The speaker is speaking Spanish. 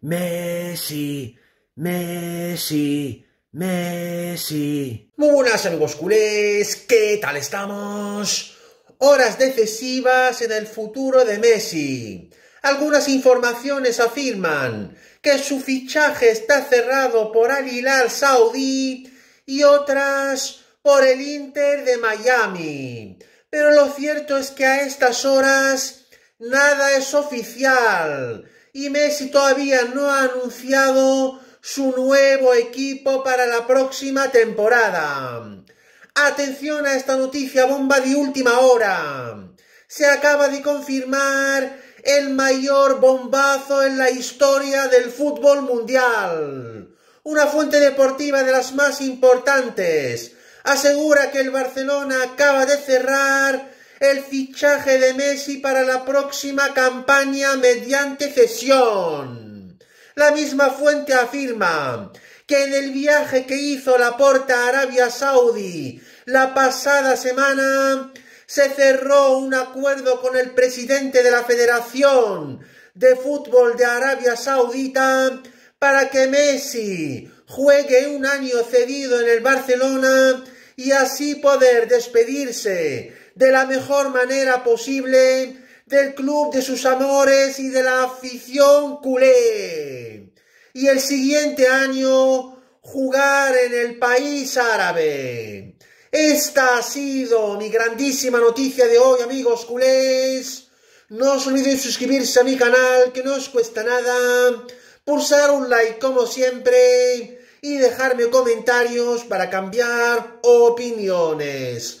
Messi, Messi, Messi. Muy buenas amigos culés, ¿qué tal estamos? Horas decisivas en el futuro de Messi. Algunas informaciones afirman que su fichaje está cerrado por Al Hilal Saudí y otras por el Inter de Miami. Pero lo cierto es que a estas horas nada es oficial y Messi todavía no ha anunciado su nuevo equipo para la próxima temporada. Atención a esta noticia bomba de última hora. Se acaba de confirmar el mayor bombazo en la historia del fútbol mundial. Una fuente deportiva de las más importantes asegura que el Barcelona acaba de cerrar el fichaje de Messi para la próxima campaña mediante cesión. La misma fuente afirma que en el viaje que hizo ...la Porta Arabia Saudí la pasada semana se cerró un acuerdo con el presidente de la Federación de Fútbol de Arabia Saudita para que Messi juegue un año cedido en el Barcelona y así poder despedirse de la mejor manera posible del club de sus amores y de la afición culé. Y el siguiente año jugar en el país árabe. Esta ha sido mi grandísima noticia de hoy, amigos culés. No os olvidéis suscribirse a mi canal, que no os cuesta nada. Pulsar un like como siempre y dejarme comentarios para cambiar opiniones.